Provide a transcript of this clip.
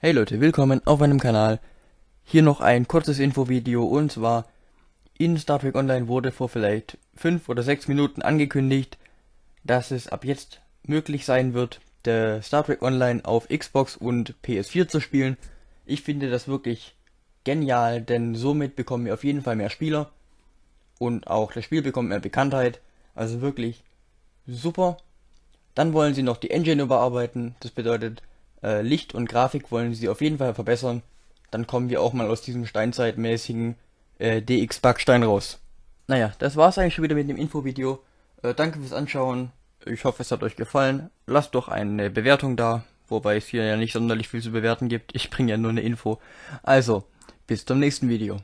Hey Leute, willkommen auf meinem Kanal. Hier noch ein kurzes Infovideo und zwar in Star Trek Online wurde vor vielleicht 5 oder 6 Minuten angekündigt, dass es ab jetzt möglich sein wird, Star Trek Online auf Xbox und PS4 zu spielen. Ich finde das wirklich genial, denn somit bekommen wir auf jeden Fall mehr Spieler und auch das Spiel bekommt mehr Bekanntheit. Also wirklich super. Dann wollen sie noch die Engine überarbeiten. Das bedeutet, äh, Licht und Grafik wollen sie auf jeden Fall verbessern. Dann kommen wir auch mal aus diesem steinzeitmäßigen äh, DX-Backstein raus. Naja, das war's eigentlich schon wieder mit dem Infovideo. Äh, danke fürs Anschauen. Ich hoffe, es hat euch gefallen. Lasst doch eine Bewertung da, wobei es hier ja nicht sonderlich viel zu bewerten gibt. Ich bringe ja nur eine Info. Also, bis zum nächsten Video.